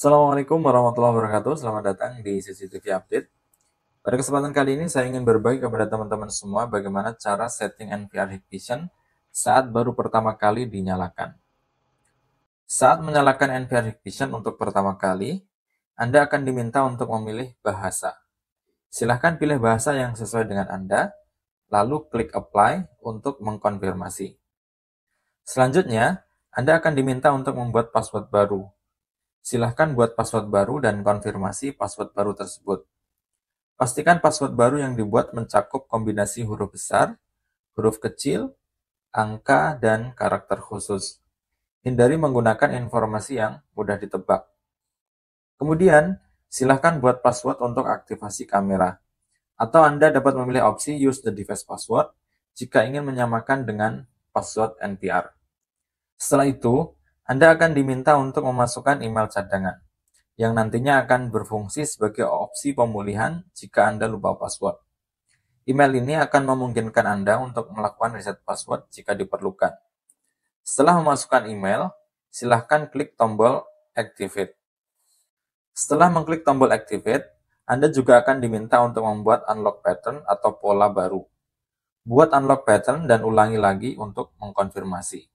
Assalamualaikum warahmatullahi wabarakatuh. Selamat datang di CCTV Update. Pada kesempatan kali ini saya ingin berbagi kepada teman-teman semua bagaimana cara setting NVR Hikvision saat baru pertama kali dinyalakan. Saat menyalakan NVR Hikvision untuk pertama kali, Anda akan diminta untuk memilih bahasa. Silahkan pilih bahasa yang sesuai dengan Anda, lalu klik Apply untuk mengkonfirmasi. Selanjutnya, Anda akan diminta untuk membuat password baru Silahkan buat password baru dan konfirmasi password baru tersebut. Pastikan password baru yang dibuat mencakup kombinasi huruf besar, huruf kecil, angka, dan karakter khusus. Hindari menggunakan informasi yang mudah ditebak. Kemudian, silahkan buat password untuk aktivasi kamera. Atau Anda dapat memilih opsi Use the Device Password jika ingin menyamakan dengan password NPR. Setelah itu, anda akan diminta untuk memasukkan email cadangan, yang nantinya akan berfungsi sebagai opsi pemulihan jika Anda lupa password. Email ini akan memungkinkan Anda untuk melakukan reset password jika diperlukan. Setelah memasukkan email, silahkan klik tombol Activate. Setelah mengklik tombol Activate, Anda juga akan diminta untuk membuat unlock pattern atau pola baru. Buat unlock pattern dan ulangi lagi untuk mengkonfirmasi.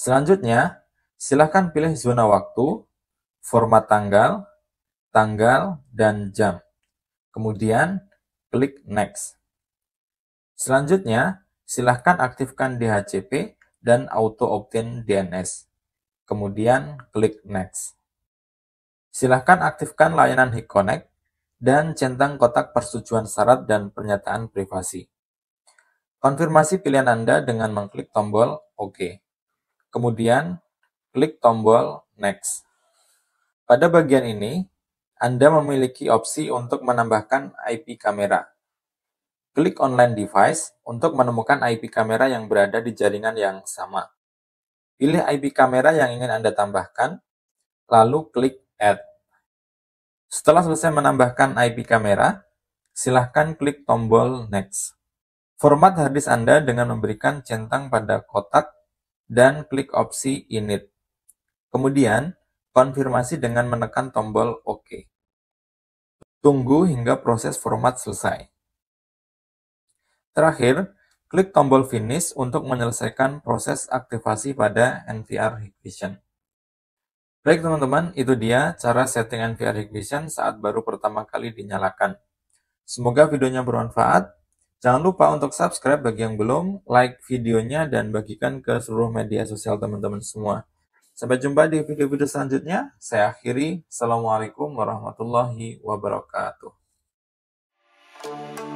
Selanjutnya, silakan pilih zona waktu, format tanggal, tanggal, dan jam. Kemudian, klik Next. Selanjutnya, silakan aktifkan DHCP dan Auto obtain DNS. Kemudian, klik Next. Silakan aktifkan layanan HikConnect dan centang kotak persetujuan syarat dan pernyataan privasi. Konfirmasi pilihan Anda dengan mengklik tombol OK kemudian klik tombol Next. Pada bagian ini, Anda memiliki opsi untuk menambahkan IP kamera. Klik online device untuk menemukan IP kamera yang berada di jaringan yang sama. Pilih IP kamera yang ingin Anda tambahkan, lalu klik Add. Setelah selesai menambahkan IP kamera, silahkan klik tombol Next. Format harddisk Anda dengan memberikan centang pada kotak dan klik opsi Init. Kemudian, konfirmasi dengan menekan tombol OK. Tunggu hingga proses format selesai. Terakhir, klik tombol Finish untuk menyelesaikan proses aktivasi pada NVR Hikvision. Baik teman-teman, itu dia cara setting NVR Hikvision saat baru pertama kali dinyalakan. Semoga videonya bermanfaat. Jangan lupa untuk subscribe bagi yang belum, like videonya, dan bagikan ke seluruh media sosial teman-teman semua. Sampai jumpa di video-video selanjutnya. Saya akhiri. Assalamualaikum warahmatullahi wabarakatuh.